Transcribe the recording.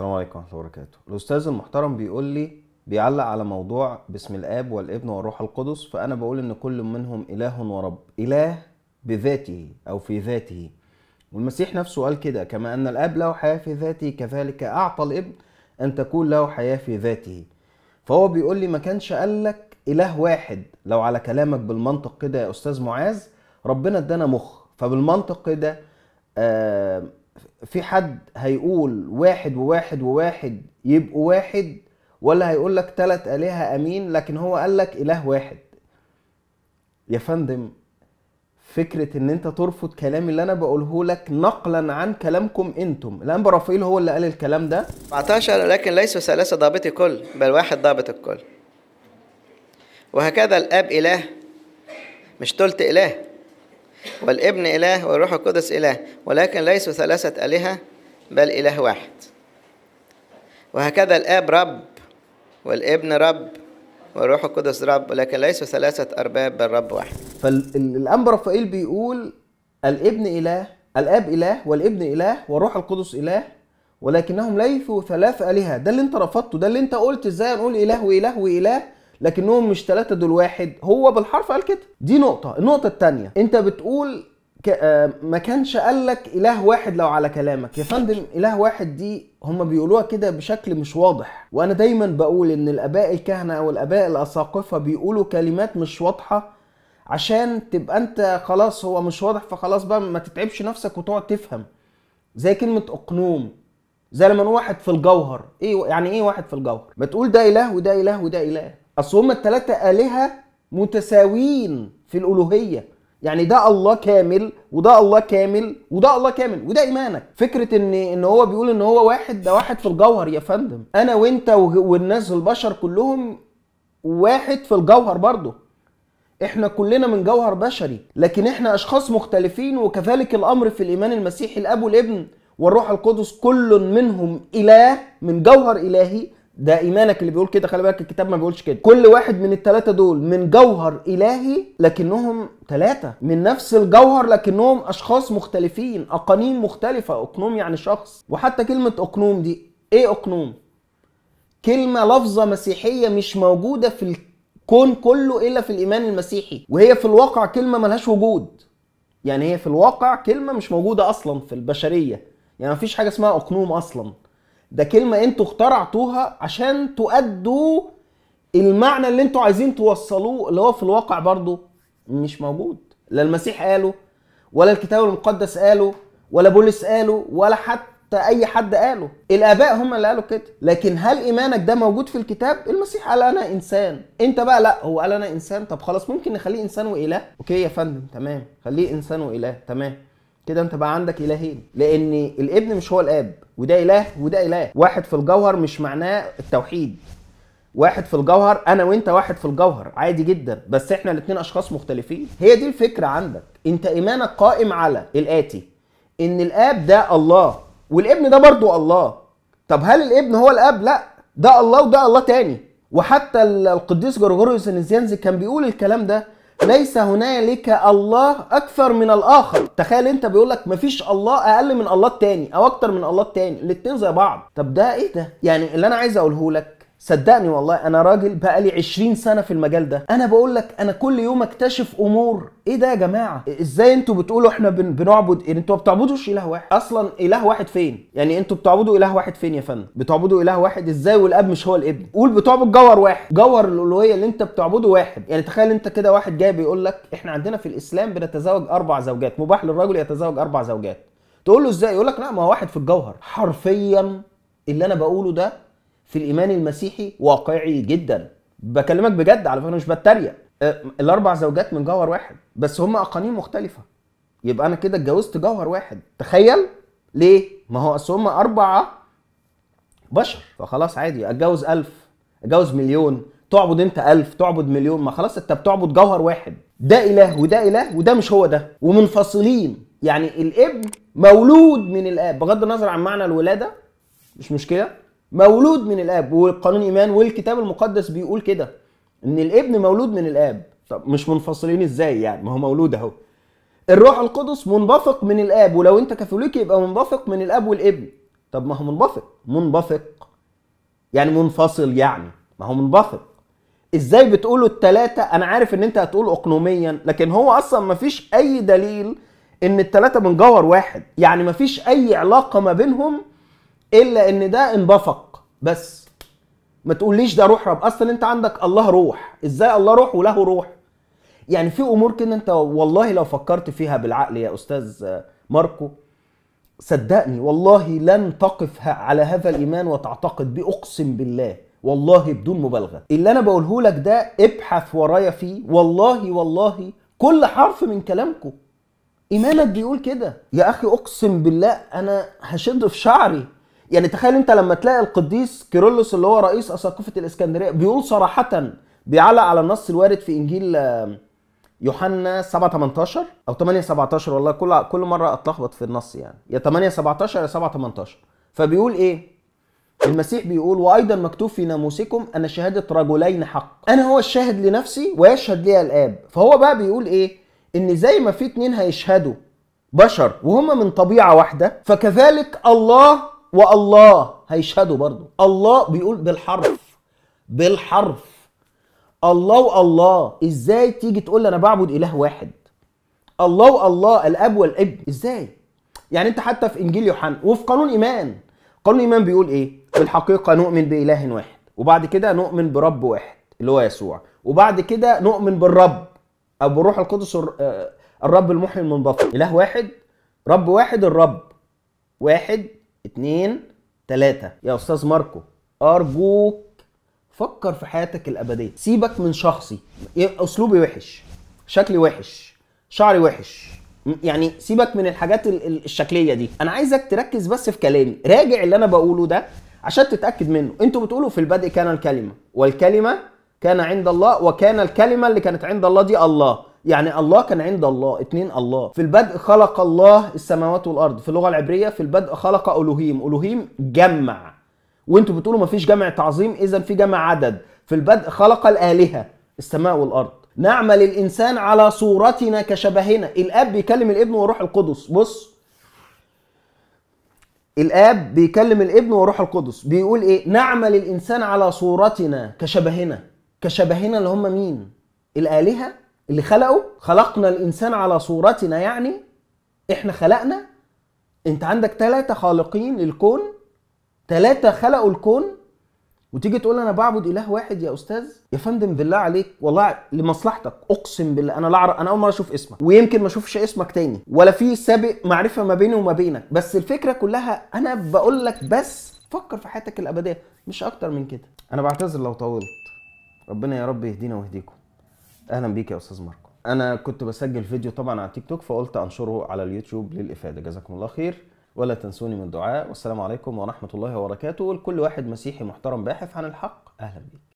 السلام عليكم ورحمه الله وبركاته الاستاذ المحترم بيقول لي بيعلق على موضوع باسم الاب والابن والروح القدس فانا بقول ان كل منهم اله ورب اله بذاته او في ذاته والمسيح نفسه قال كده كما ان الاب له حياه في ذاته كذلك اعطى الابن ان تكون له حياه في ذاته فهو بيقول لي ما كانش قال لك اله واحد لو على كلامك بالمنطق كده يا استاذ معاذ ربنا ادانا مخ فبالمنطق كده آه في حد هيقول واحد وواحد وواحد يبقوا واحد ولا هيقول لك تلات آلهة أمين لكن هو قال لك إله واحد يا فندم فكرة إن أنت ترفض كلامي اللي أنا بقوله لك نقلا عن كلامكم أنتم الأنبا رافائيل هو اللي قال الكلام ده 14 لكن ليسوا ثلاثة ضابط الكل بل واحد ضابط الكل وهكذا الأب إله مش تلت إله والابن إله والروح القدس إله ولكن ليسوا ثلاثة آلهة بل إله واحد وهكذا الآب رب والابن رب والروح القدس رب ولكن ليسوا ثلاثة أرباب بل رب واحد فالأنبا رفائيل بيقول الابن إله الآب إله والابن إله والروح القدس إله ولكنهم ليسوا ثلاث آلهة ده اللي أنت رفضته ده اللي أنت قلت إزاي نقول إله وإله وإله لكنهم مش ثلاثه دول واحد هو بالحرف قال كده دي نقطه النقطه الثانيه انت بتقول آه، ما كانش قال لك اله واحد لو على كلامك يا فندم اله واحد دي هم بيقولوها كده بشكل مش واضح وانا دايما بقول ان الاباء الكهنه او الاباء الاساقفه بيقولوا كلمات مش واضحه عشان تبقى انت خلاص هو مش واضح فخلاص بقى ما تتعبش نفسك وتقعد تفهم زي كلمه اقنوم زي لما نقول واحد في الجوهر ايه يعني ايه واحد في الجوهر بتقول ده اله وده اله وده اله اصل هما التلاتة الهه متساويين في الالوهيه يعني ده الله كامل وده الله كامل وده الله كامل وده ايمانك فكره ان ان هو بيقول ان هو واحد ده واحد في الجوهر يا فندم انا وانت والناس البشر كلهم واحد في الجوهر برضه احنا كلنا من جوهر بشري لكن احنا اشخاص مختلفين وكذلك الامر في الايمان المسيحي الاب والابن والروح القدس كل منهم اله من جوهر الهي ده ايمانك اللي بيقول كده خلي بالك الكتاب ما بيقولش كده كل واحد من الثلاثه دول من جوهر الهي لكنهم ثلاثه من نفس الجوهر لكنهم اشخاص مختلفين اقانيم مختلفه اقنوم يعني شخص وحتى كلمه اقنوم دي ايه اقنوم كلمه لفظه مسيحيه مش موجوده في الكون كله الا في الايمان المسيحي وهي في الواقع كلمه ملهاش وجود يعني هي في الواقع كلمه مش موجوده اصلا في البشريه يعني مفيش حاجه اسمها اقنوم اصلا ده كلمه انتوا اخترعتوها عشان تؤدوا المعنى اللي انتوا عايزين توصلوه اللي هو في الواقع برضه مش موجود لا المسيح قاله ولا الكتاب المقدس قاله ولا بولس قاله ولا حتى اي حد قاله الاباء هم اللي قالوا كده لكن هل ايمانك ده موجود في الكتاب المسيح قال انا انسان انت بقى لا هو قال انا انسان طب خلاص ممكن نخليه انسان واله اوكي يا فندم تمام خليه انسان واله تمام كده انت بقى عندك الهين إيه؟ لان الابن مش هو الاب وده اله وده اله واحد في الجوهر مش معناه التوحيد واحد في الجوهر انا وانت واحد في الجوهر عادي جدا بس احنا الاثنين اشخاص مختلفين هي دي الفكره عندك انت ايمانك قائم على الاتي ان الاب ده الله والابن ده برضو الله طب هل الابن هو الاب لا ده الله وده الله تاني وحتى القديس جرجوريوس النزيانزي كان بيقول الكلام ده ليس هنالك الله اكثر من الاخر تخيل انت بيقول لك مفيش الله اقل من الله التاني او اكتر من الله التاني الاتنين زي بعض طب ده ايه ده يعني اللي انا عايز اقوله لك صدقني والله انا راجل بقى لي 20 سنه في المجال ده انا بقول لك انا كل يوم اكتشف امور ايه ده يا جماعه ازاي انتوا بتقولوا احنا بن... بنعبد إيه؟ انتوا ما بتعبدوش اله واحد اصلا اله واحد فين يعني انتوا بتعبدوا اله واحد فين يا فندم بتعبدوا اله واحد ازاي والاب مش هو الابن قول بتعبد جوهر واحد جوهر الالوهيه اللي انت بتعبده واحد يعني تخيل انت كده واحد جاي بيقول لك احنا عندنا في الاسلام بنتزوج اربع زوجات مباح للرجل يتزوج اربع زوجات تقول له ازاي يقول لك لا ما هو واحد في الجوهر حرفيا اللي انا بقوله ده في الايمان المسيحي واقعي جدا بكلمك بجد على فكره مش بتريق أه، الاربع زوجات من جوهر واحد بس هم اقانيم مختلفه يبقى انا كده اتجوزت جوهر واحد تخيل ليه ما هو اصل هم اربعه بشر فخلاص عادي اتجوز ألف اتجوز مليون تعبد انت ألف تعبد مليون ما خلاص انت بتعبد جوهر واحد ده اله وده اله وده مش هو ده ومنفصلين يعني الابن مولود من الاب بغض النظر عن معنى الولاده مش مشكله مولود من الاب والقانون ايمان والكتاب المقدس بيقول كده ان الابن مولود من الاب طب مش منفصلين ازاي يعني ما هو مولود اهو الروح القدس منبثق من الاب ولو انت كاثوليكي يبقى منبثق من الاب والابن طب ما هو منبثق منبثق يعني منفصل يعني ما هو منبثق ازاي بتقولوا التلاتة انا عارف ان انت هتقول اقنوميا لكن هو اصلا ما فيش اي دليل ان التلاتة من جوهر واحد يعني ما فيش اي علاقة ما بينهم الا ان ده انبثق بس ما تقوليش ده روح رب اصلا انت عندك الله روح ازاي الله روح وله روح يعني في امور كده انت والله لو فكرت فيها بالعقل يا استاذ ماركو صدقني والله لن تقف على هذا الايمان وتعتقد بيه اقسم بالله والله بدون مبالغه اللي انا بقوله لك ده ابحث ورايا فيه والله والله كل حرف من كلامكم ايمانك بيقول كده يا اخي اقسم بالله انا هشد في شعري يعني تخيل انت لما تلاقي القديس كيرلس اللي هو رئيس اساقفه الاسكندريه بيقول صراحه بيعلق على النص الوارد في انجيل آه، يوحنا 7 18 او 8 17 والله كل كل مره اتلخبط في النص يعني يا 8 17 يا 7 18 فبيقول ايه المسيح بيقول وايضا مكتوب في ناموسكم ان شهاده رجلين حق انا هو الشاهد لنفسي ويشهد لي الاب فهو بقى بيقول ايه ان زي ما في اتنين هيشهدوا بشر وهم من طبيعه واحده فكذلك الله والله هيشهدوا برضه الله بيقول بالحرف بالحرف الله والله ازاي تيجي تقول انا بعبد اله واحد الله والله الاب والابن ازاي يعني انت حتى في انجيل يوحنا وفي قانون ايمان قانون ايمان بيقول ايه في الحقيقه نؤمن باله واحد وبعد كده نؤمن برب واحد اللي هو يسوع وبعد كده نؤمن بالرب او بالروح القدس آه، الرب المحيي المنبطن اله واحد رب واحد الرب واحد اتنين تلاتة يا أستاذ ماركو أرجوك فكر في حياتك الأبدية سيبك من شخصي أسلوبي وحش شكلي وحش شعري وحش يعني سيبك من الحاجات الشكليه دي انا عايزك تركز بس في كلامي راجع اللي انا بقوله ده عشان تتاكد منه انتوا بتقولوا في البدء كان الكلمه والكلمه كان عند الله وكان الكلمه اللي كانت عند الله دي الله يعني الله كان عند الله اتنين الله في البدء خلق الله السماوات والارض في اللغه العبريه في البدء خلق الوهيم الوهيم جمع وانتوا بتقولوا مفيش جمع تعظيم اذا في جمع عدد في البدء خلق الالهه السماء والارض نعمل الانسان على صورتنا كشبهنا الاب بيكلم الابن وروح القدس بص الاب بيكلم الابن وروح القدس بيقول ايه نعمل الانسان على صورتنا كشبهنا كشبهنا اللي هم مين الالهه اللي خلقه خلقنا الانسان على صورتنا يعني احنا خلقنا انت عندك ثلاثه خالقين للكون ثلاثه خلقوا الكون وتيجي تقول انا بعبد اله واحد يا استاذ يا فندم بالله عليك والله لمصلحتك اقسم بالله انا لا اعرف انا اول مره اشوف اسمك ويمكن ما اشوفش اسمك تاني ولا في سابق معرفه ما بيني وما بينك بس الفكره كلها انا بقول لك بس فكر في حياتك الابديه مش اكتر من كده انا بعتذر لو طولت ربنا يا رب يهدينا ويهديكم اهلا بيك يا استاذ ماركو انا كنت بسجل فيديو طبعا على تيك توك فقلت انشره على اليوتيوب للافاده جزاكم الله خير ولا تنسوني من الدعاء والسلام عليكم ورحمه الله وبركاته ولكل واحد مسيحي محترم باحث عن الحق اهلا بيك